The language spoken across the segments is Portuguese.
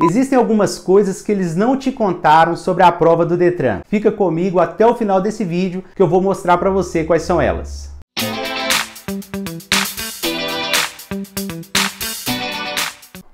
Existem algumas coisas que eles não te contaram sobre a prova do Detran. Fica comigo até o final desse vídeo que eu vou mostrar para você quais são elas.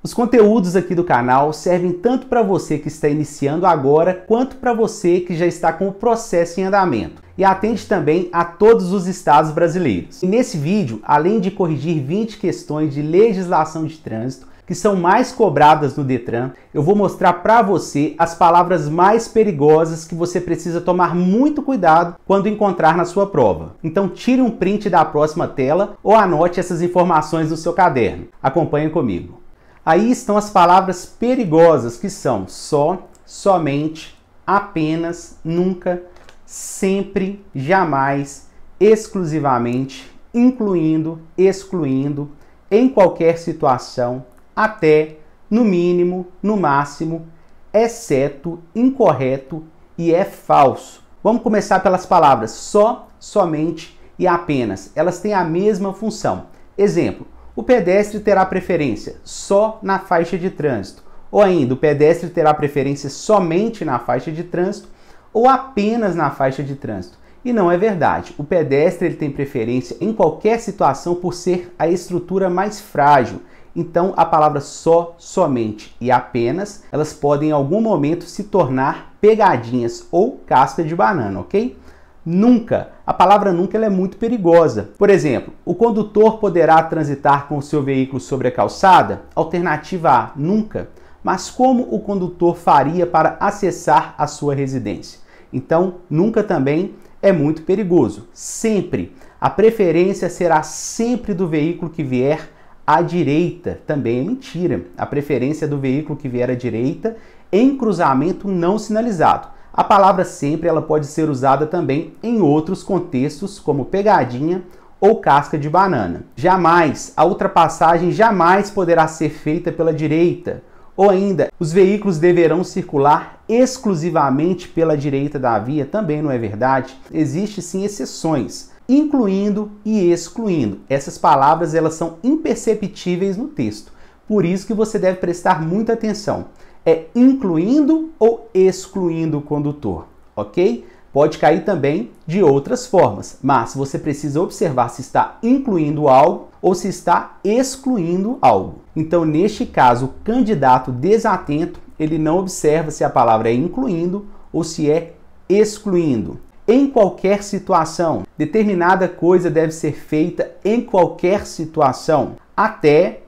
Os conteúdos aqui do canal servem tanto para você que está iniciando agora, quanto para você que já está com o processo em andamento e atende também a todos os estados brasileiros. E nesse vídeo, além de corrigir 20 questões de legislação de trânsito, que são mais cobradas no Detran, eu vou mostrar para você as palavras mais perigosas que você precisa tomar muito cuidado quando encontrar na sua prova. Então tire um print da próxima tela ou anote essas informações no seu caderno. Acompanhe comigo. Aí estão as palavras perigosas que são só, somente, apenas, nunca, sempre, jamais, exclusivamente, incluindo, excluindo, em qualquer situação, até, no mínimo, no máximo, exceto, é incorreto e é falso. Vamos começar pelas palavras só, somente e apenas. Elas têm a mesma função. Exemplo: o pedestre terá preferência só na faixa de trânsito, ou ainda o pedestre terá preferência somente na faixa de trânsito ou apenas na faixa de trânsito. E não é verdade. O pedestre ele tem preferência em qualquer situação por ser a estrutura mais frágil. Então, a palavra só, somente e apenas, elas podem em algum momento se tornar pegadinhas ou casca de banana, ok? Nunca. A palavra nunca é muito perigosa. Por exemplo, o condutor poderá transitar com seu veículo sobre a calçada? Alternativa A, nunca. Mas como o condutor faria para acessar a sua residência? Então, nunca também é muito perigoso. Sempre. A preferência será sempre do veículo que vier à direita também é mentira. A preferência do veículo que vier à direita em cruzamento não sinalizado. A palavra sempre ela pode ser usada também em outros contextos, como pegadinha ou casca de banana. Jamais, a ultrapassagem jamais poderá ser feita pela direita. Ou ainda, os veículos deverão circular exclusivamente pela direita da via, também não é verdade. Existem sim exceções incluindo e excluindo. Essas palavras elas são imperceptíveis no texto. Por isso que você deve prestar muita atenção. É incluindo ou excluindo o condutor, ok? Pode cair também de outras formas, mas você precisa observar se está incluindo algo ou se está excluindo algo. Então, neste caso, o candidato desatento, ele não observa se a palavra é incluindo ou se é excluindo em qualquer situação. Determinada coisa deve ser feita em qualquer situação, até,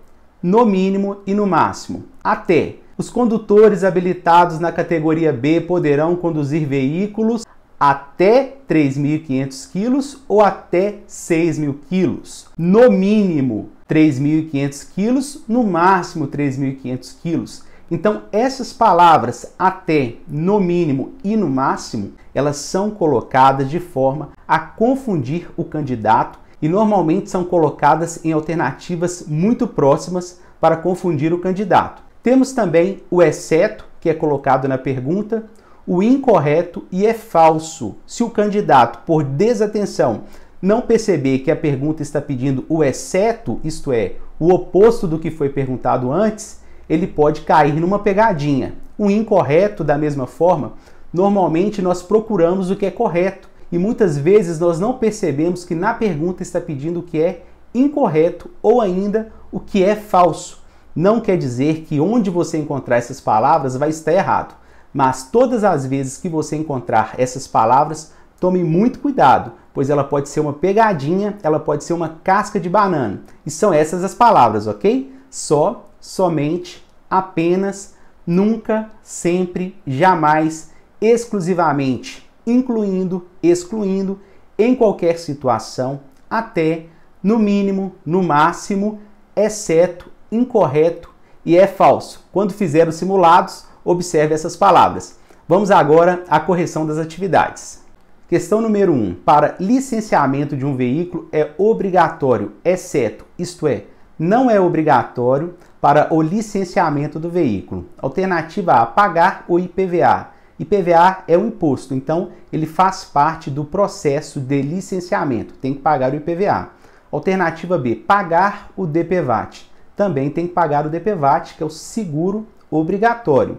no mínimo e no máximo. Até. Os condutores habilitados na categoria B poderão conduzir veículos até 3.500 quilos ou até 6.000 quilos. No mínimo 3.500 quilos, no máximo 3.500 quilos. Então, essas palavras até, no mínimo e no máximo, elas são colocadas de forma a confundir o candidato e normalmente são colocadas em alternativas muito próximas para confundir o candidato. Temos também o exceto, que é colocado na pergunta, o incorreto e é falso. Se o candidato, por desatenção, não perceber que a pergunta está pedindo o exceto, isto é, o oposto do que foi perguntado antes, ele pode cair numa pegadinha. O incorreto, da mesma forma, normalmente nós procuramos o que é correto e muitas vezes nós não percebemos que na pergunta está pedindo o que é incorreto ou ainda o que é falso. Não quer dizer que onde você encontrar essas palavras vai estar errado, mas todas as vezes que você encontrar essas palavras, tome muito cuidado, pois ela pode ser uma pegadinha, ela pode ser uma casca de banana. E são essas as palavras, ok? Só somente, apenas, nunca, sempre, jamais, exclusivamente, incluindo, excluindo, em qualquer situação, até, no mínimo, no máximo, exceto, incorreto e é falso. Quando fizer os simulados, observe essas palavras. Vamos agora à correção das atividades. Questão número 1. Um, para licenciamento de um veículo é obrigatório, exceto, isto é, não é obrigatório, para o licenciamento do veículo. Alternativa A: pagar o IPVA. IPVA é um imposto, então ele faz parte do processo de licenciamento, tem que pagar o IPVA. Alternativa B: pagar o DPVAT. Também tem que pagar o DPVAT, que é o seguro obrigatório.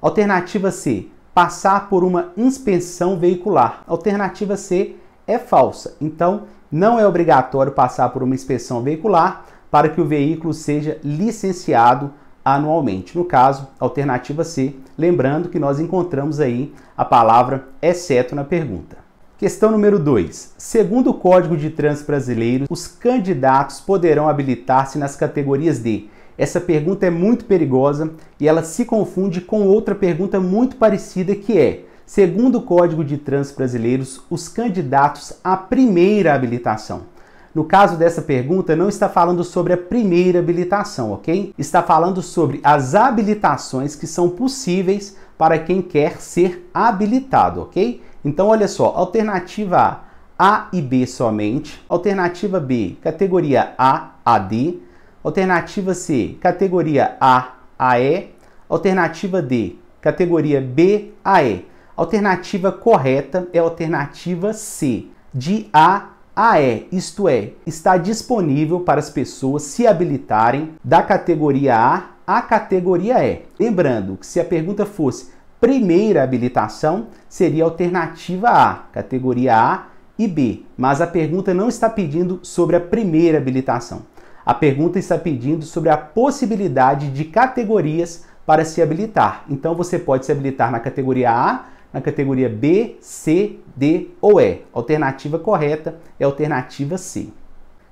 Alternativa C: passar por uma inspeção veicular. Alternativa C é falsa. Então, não é obrigatório passar por uma inspeção veicular, para que o veículo seja licenciado anualmente. No caso, alternativa C, lembrando que nós encontramos aí a palavra exceto na pergunta. Questão número 2. Segundo o Código de Trânsito Brasileiro, os candidatos poderão habilitar-se nas categorias D. Essa pergunta é muito perigosa e ela se confunde com outra pergunta muito parecida que é: segundo o Código de Trânsito Brasileiros, os candidatos à primeira habilitação. No caso dessa pergunta, não está falando sobre a primeira habilitação, ok? Está falando sobre as habilitações que são possíveis para quem quer ser habilitado, ok? Então, olha só, alternativa A, A e B somente. Alternativa B, categoria A, AD. Alternativa C, categoria A, AE. Alternativa D, categoria B, AE. Alternativa correta é a alternativa C, de A a ah, é, isto é, está disponível para as pessoas se habilitarem da categoria A à categoria E. Lembrando que se a pergunta fosse primeira habilitação, seria alternativa A, categoria A e B. Mas a pergunta não está pedindo sobre a primeira habilitação. A pergunta está pedindo sobre a possibilidade de categorias para se habilitar. Então você pode se habilitar na categoria A na categoria B, C, D ou E. Alternativa correta é alternativa C.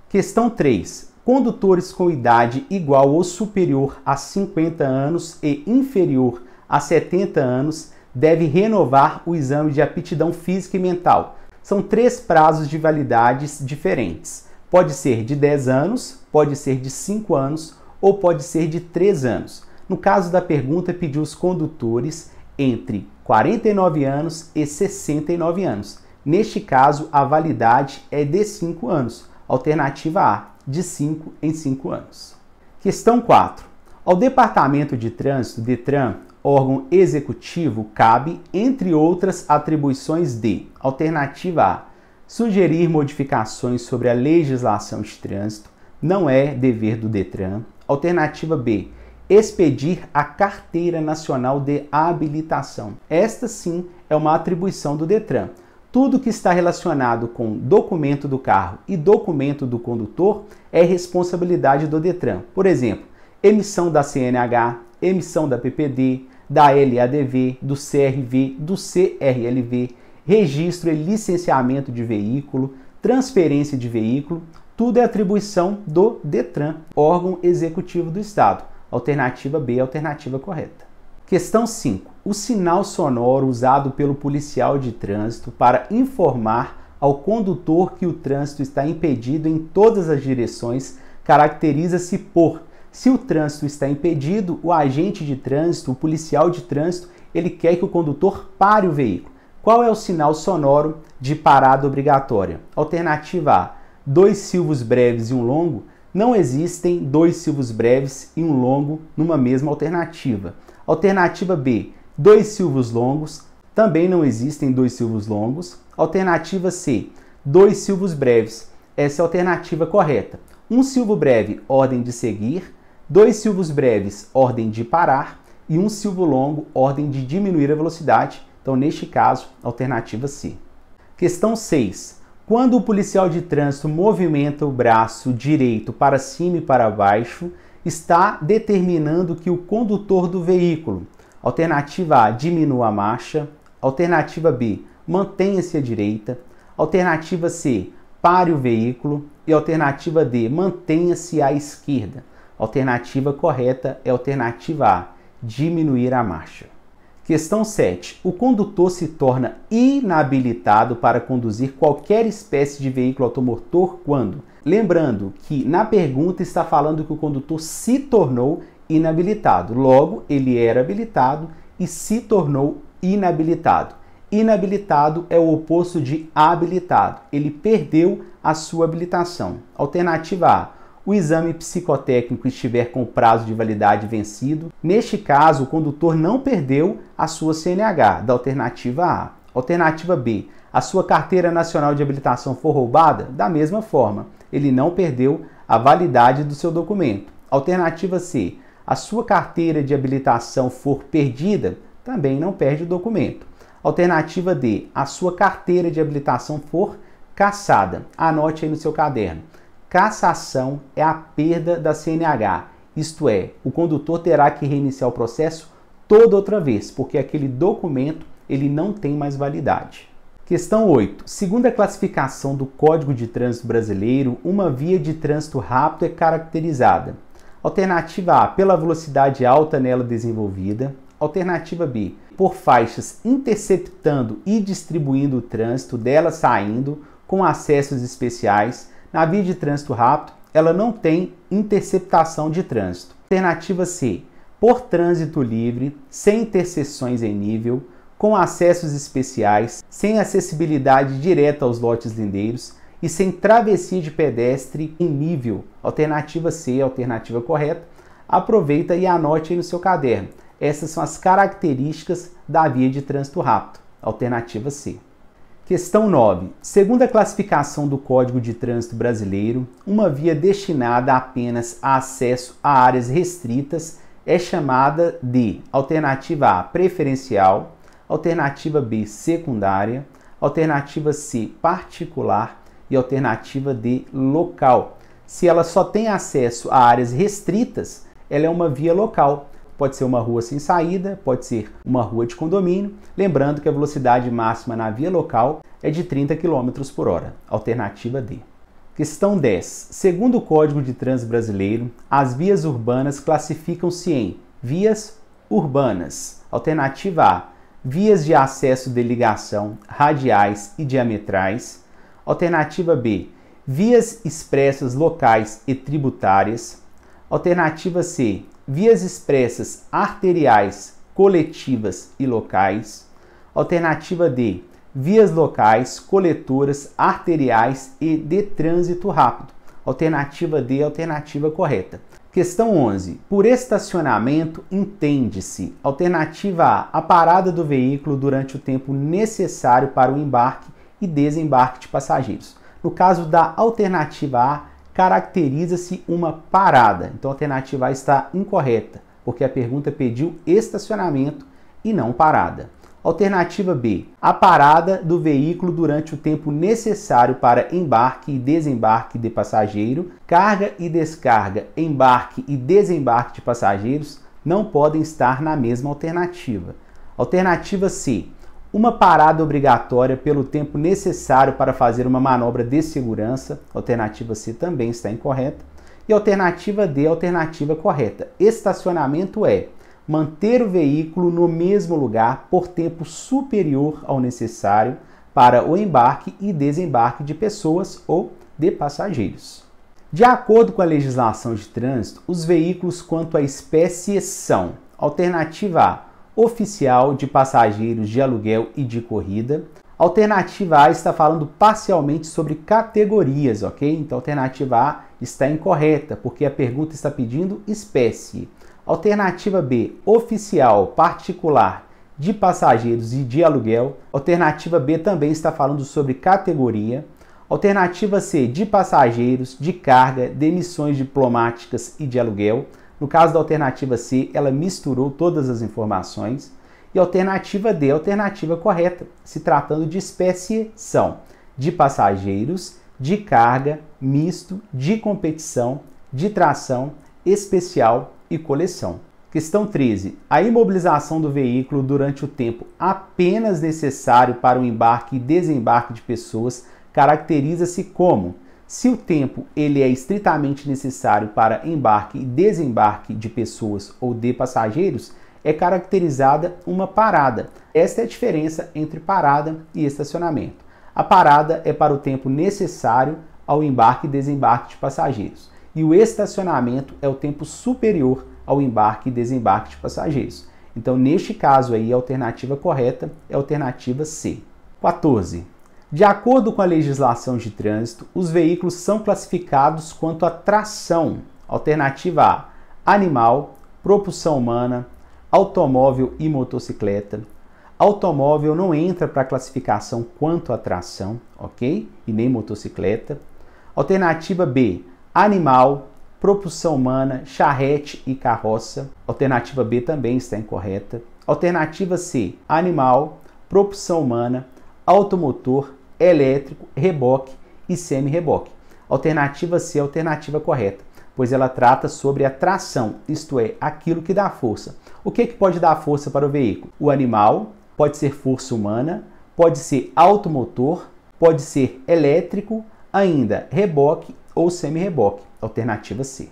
Questão 3. Condutores com idade igual ou superior a 50 anos e inferior a 70 anos devem renovar o exame de aptidão física e mental. São três prazos de validades diferentes. Pode ser de 10 anos, pode ser de 5 anos ou pode ser de 3 anos. No caso da pergunta, pediu os condutores entre 49 anos e 69 anos. Neste caso, a validade é de 5 anos. Alternativa A, de 5 em 5 anos. Questão 4. Ao Departamento de Trânsito, DETRAN, órgão executivo, cabe, entre outras atribuições, de: alternativa A, sugerir modificações sobre a legislação de trânsito, não é dever do Detran. Alternativa B, expedir a Carteira Nacional de Habilitação. Esta sim é uma atribuição do Detran. Tudo que está relacionado com documento do carro e documento do condutor é responsabilidade do Detran. Por exemplo, emissão da CNH, emissão da PPD, da LADV, do CRV, do CRLV, registro e licenciamento de veículo, transferência de veículo, tudo é atribuição do Detran, órgão executivo do Estado. Alternativa B é a alternativa correta. Questão 5. O sinal sonoro usado pelo policial de trânsito para informar ao condutor que o trânsito está impedido em todas as direções caracteriza-se por se o trânsito está impedido, o agente de trânsito, o policial de trânsito, ele quer que o condutor pare o veículo. Qual é o sinal sonoro de parada obrigatória? Alternativa A: dois silvos breves e um longo. Não existem dois silvos breves e um longo numa mesma alternativa. Alternativa B, dois silvos longos. Também não existem dois silvos longos. Alternativa C, dois silvos breves. Essa é a alternativa correta. Um silvo breve, ordem de seguir. Dois silvos breves, ordem de parar. E um silvo longo, ordem de diminuir a velocidade. Então, neste caso, alternativa C. Questão 6. Quando o policial de trânsito movimenta o braço direito para cima e para baixo, está determinando que o condutor do veículo, alternativa A, diminua a marcha, alternativa B, mantenha-se à direita, alternativa C, pare o veículo e alternativa D, mantenha-se à esquerda. Alternativa correta é alternativa A, diminuir a marcha. Questão 7. O condutor se torna inabilitado para conduzir qualquer espécie de veículo automotor quando? Lembrando que na pergunta está falando que o condutor se tornou inabilitado. Logo, ele era habilitado e se tornou inabilitado. Inabilitado é o oposto de habilitado. Ele perdeu a sua habilitação. Alternativa A o exame psicotécnico estiver com o prazo de validade vencido, neste caso o condutor não perdeu a sua CNH, da alternativa A. Alternativa B, a sua carteira nacional de habilitação for roubada, da mesma forma, ele não perdeu a validade do seu documento. Alternativa C, a sua carteira de habilitação for perdida, também não perde o documento. Alternativa D, a sua carteira de habilitação for caçada. Anote aí no seu caderno. Cassação é a perda da CNH, isto é, o condutor terá que reiniciar o processo toda outra vez, porque aquele documento ele não tem mais validade. Questão 8. Segundo a classificação do Código de Trânsito Brasileiro, uma via de trânsito rápido é caracterizada. Alternativa A, pela velocidade alta nela desenvolvida. Alternativa B, por faixas interceptando e distribuindo o trânsito dela saindo com acessos especiais. Na via de trânsito rápido, ela não tem interceptação de trânsito. Alternativa C, por trânsito livre, sem interseções em nível, com acessos especiais, sem acessibilidade direta aos lotes lindeiros e sem travessia de pedestre em nível. Alternativa C, alternativa correta. Aproveita e anote aí no seu caderno. Essas são as características da via de trânsito rápido. Alternativa C. Questão 9. Segundo a classificação do Código de Trânsito Brasileiro, uma via destinada apenas a acesso a áreas restritas é chamada de alternativa A preferencial, alternativa B secundária, alternativa C particular e alternativa D local. Se ela só tem acesso a áreas restritas, ela é uma via local, Pode ser uma rua sem saída, pode ser uma rua de condomínio. Lembrando que a velocidade máxima na via local é de 30 km por hora. Alternativa D. Questão 10. Segundo o Código de Trânsito Brasileiro, as vias urbanas classificam-se em vias urbanas. Alternativa A. Vias de acesso de ligação, radiais e diametrais. Alternativa B. Vias expressas locais e tributárias. Alternativa C vias expressas arteriais, coletivas e locais. Alternativa D, vias locais, coletoras, arteriais e de trânsito rápido. Alternativa D, alternativa correta. Questão 11. Por estacionamento, entende-se: alternativa A, a parada do veículo durante o tempo necessário para o embarque e desembarque de passageiros. No caso da alternativa A, caracteriza-se uma parada. Então a alternativa A está incorreta, porque a pergunta pediu estacionamento e não parada. Alternativa B, a parada do veículo durante o tempo necessário para embarque e desembarque de passageiro, carga e descarga, embarque e desembarque de passageiros não podem estar na mesma alternativa. Alternativa C, uma parada obrigatória pelo tempo necessário para fazer uma manobra de segurança, alternativa C também está incorreta, e alternativa D, alternativa correta. Estacionamento é manter o veículo no mesmo lugar por tempo superior ao necessário para o embarque e desembarque de pessoas ou de passageiros. De acordo com a legislação de trânsito, os veículos quanto à espécie são: alternativa A, oficial de passageiros de aluguel e de corrida. Alternativa A está falando parcialmente sobre categorias, ok? Então, alternativa A está incorreta, porque a pergunta está pedindo espécie. Alternativa B, oficial, particular, de passageiros e de aluguel. Alternativa B também está falando sobre categoria. Alternativa C, de passageiros, de carga, de diplomáticas e de aluguel. No caso da alternativa C, ela misturou todas as informações. E a alternativa D é a alternativa correta, se tratando de espécie são de passageiros, de carga, misto, de competição, de tração, especial e coleção. Questão 13. A imobilização do veículo durante o tempo apenas necessário para o embarque e desembarque de pessoas caracteriza-se como se o tempo ele é estritamente necessário para embarque e desembarque de pessoas ou de passageiros, é caracterizada uma parada. Esta é a diferença entre parada e estacionamento. A parada é para o tempo necessário ao embarque e desembarque de passageiros, e o estacionamento é o tempo superior ao embarque e desembarque de passageiros. Então, neste caso aí, a alternativa correta é a alternativa C. 14. De acordo com a legislação de trânsito, os veículos são classificados quanto à tração, alternativa A, animal, propulsão humana, automóvel e motocicleta. Automóvel não entra para classificação quanto à tração, ok? E nem motocicleta. Alternativa B, animal, propulsão humana, charrete e carroça. Alternativa B também está incorreta. Alternativa C, animal, propulsão humana, automotor elétrico, reboque e semi-reboque. Alternativa C é a alternativa correta, pois ela trata sobre a tração, isto é, aquilo que dá força. O que, que pode dar força para o veículo? O animal, pode ser força humana, pode ser automotor, pode ser elétrico, ainda reboque ou semi-reboque. Alternativa C.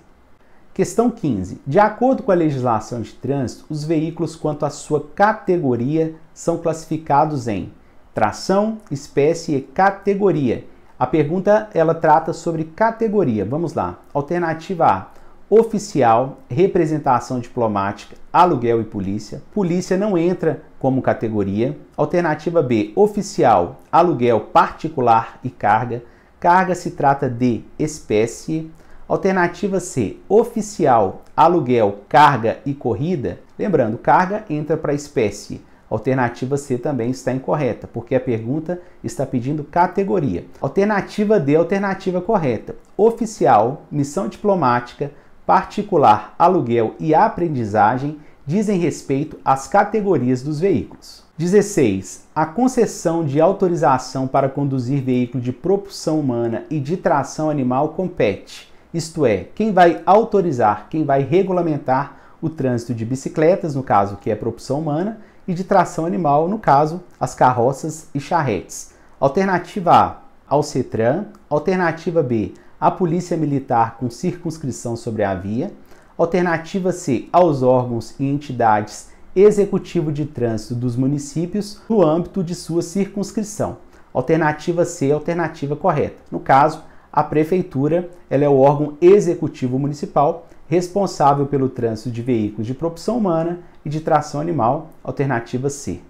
Questão 15. De acordo com a legislação de trânsito, os veículos quanto à sua categoria são classificados em tração, espécie e categoria. A pergunta ela trata sobre categoria. Vamos lá. Alternativa A: oficial, representação diplomática, aluguel e polícia. Polícia não entra como categoria. Alternativa B: oficial, aluguel particular e carga. Carga se trata de espécie. Alternativa C: oficial, aluguel, carga e corrida. Lembrando, carga entra para espécie. Alternativa C também está incorreta, porque a pergunta está pedindo categoria. Alternativa D, alternativa correta. Oficial, missão diplomática, particular, aluguel e aprendizagem dizem respeito às categorias dos veículos. 16. A concessão de autorização para conduzir veículo de propulsão humana e de tração animal compete, isto é, quem vai autorizar, quem vai regulamentar o trânsito de bicicletas, no caso que é propulsão humana, e de tração animal, no caso, as carroças e charretes. Alternativa A, ao CETRAN. Alternativa B, à Polícia Militar com circunscrição sobre a via. Alternativa C, aos órgãos e entidades executivo de trânsito dos municípios no âmbito de sua circunscrição. Alternativa C, alternativa correta. No caso, a prefeitura, ela é o órgão executivo municipal responsável pelo trânsito de veículos de propulsão humana e de tração animal, alternativa C.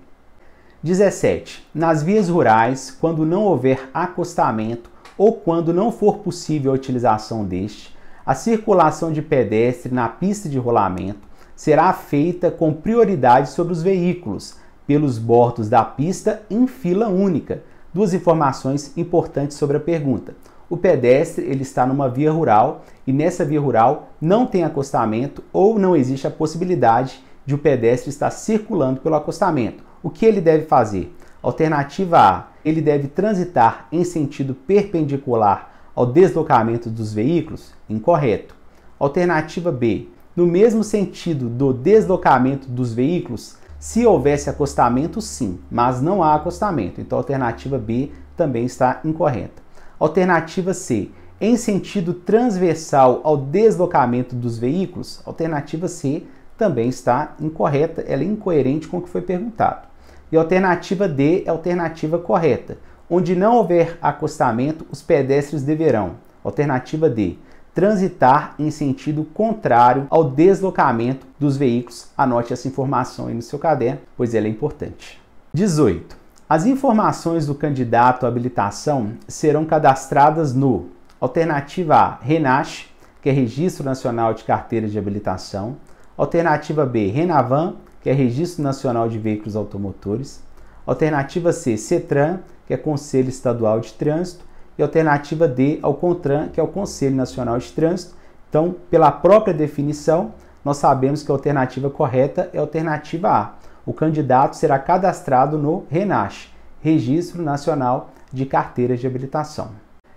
17. Nas vias rurais, quando não houver acostamento ou quando não for possível a utilização deste, a circulação de pedestre na pista de rolamento será feita com prioridade sobre os veículos, pelos bordos da pista em fila única. Duas informações importantes sobre a pergunta. O pedestre ele está numa via rural e nessa via rural não tem acostamento ou não existe a possibilidade de o um pedestre estar circulando pelo acostamento. O que ele deve fazer? Alternativa A: ele deve transitar em sentido perpendicular ao deslocamento dos veículos? Incorreto. Alternativa B: no mesmo sentido do deslocamento dos veículos, se houvesse acostamento, sim, mas não há acostamento, então a alternativa B também está incorreta. Alternativa C: em sentido transversal ao deslocamento dos veículos, alternativa C também está incorreta, ela é incoerente com o que foi perguntado. E a alternativa D é a alternativa correta. Onde não houver acostamento, os pedestres deverão. Alternativa D. Transitar em sentido contrário ao deslocamento dos veículos. Anote essa informação aí no seu caderno, pois ela é importante. 18. As informações do candidato à habilitação serão cadastradas no Alternativa A, RENASH, que é Registro Nacional de Carteira de Habilitação. Alternativa B, Renavan, que é Registro Nacional de Veículos Automotores. Alternativa C, CETRAN, que é Conselho Estadual de Trânsito. E alternativa D, ao CONTRAN, que é o Conselho Nacional de Trânsito. Então, pela própria definição, nós sabemos que a alternativa correta é a alternativa A. O candidato será cadastrado no RENASH, Registro Nacional de Carteiras de Habilitação.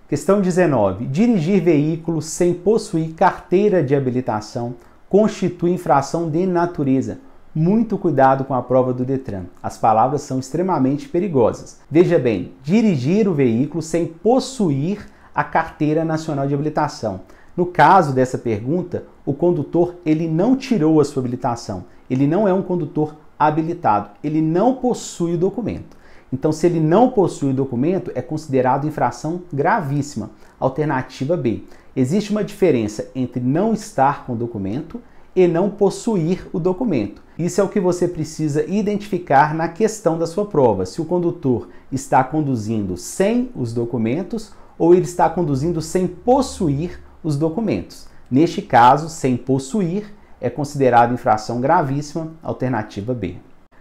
Questão 19. Dirigir veículo sem possuir carteira de habilitação constitui infração de natureza. Muito cuidado com a prova do Detran. As palavras são extremamente perigosas. Veja bem, dirigir o veículo sem possuir a carteira nacional de habilitação. No caso dessa pergunta, o condutor ele não tirou a sua habilitação. Ele não é um condutor habilitado. Ele não possui o documento. Então, se ele não possui o documento, é considerado infração gravíssima. Alternativa B. Existe uma diferença entre não estar com o documento e não possuir o documento. Isso é o que você precisa identificar na questão da sua prova: se o condutor está conduzindo sem os documentos ou ele está conduzindo sem possuir os documentos. Neste caso, sem possuir é considerado infração gravíssima, alternativa B.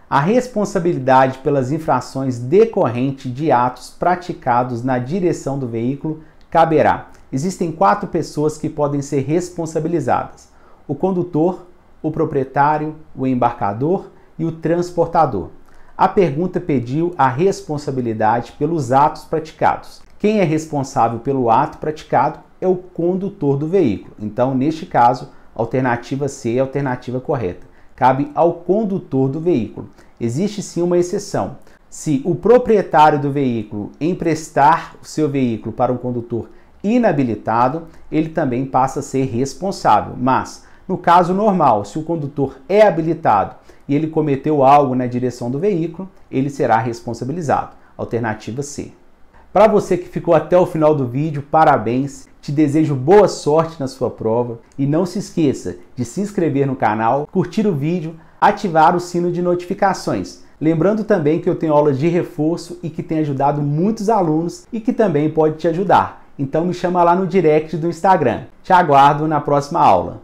A responsabilidade pelas infrações decorrente de atos praticados na direção do veículo caberá existem quatro pessoas que podem ser responsabilizadas: o condutor, o proprietário, o embarcador e o transportador. A pergunta pediu a responsabilidade pelos atos praticados. Quem é responsável pelo ato praticado é o condutor do veículo. Então, neste caso, alternativa C é a alternativa correta. Cabe ao condutor do veículo. Existe sim uma exceção. Se o proprietário do veículo emprestar o seu veículo para um condutor inabilitado, ele também passa a ser responsável. Mas, no caso normal, se o condutor é habilitado e ele cometeu algo na direção do veículo, ele será responsabilizado. Alternativa C. Para você que ficou até o final do vídeo, parabéns. Te desejo boa sorte na sua prova e não se esqueça de se inscrever no canal, curtir o vídeo, ativar o sino de notificações. Lembrando também que eu tenho aulas de reforço e que tem ajudado muitos alunos e que também pode te ajudar. Então me chama lá no direct do Instagram. Te aguardo na próxima aula.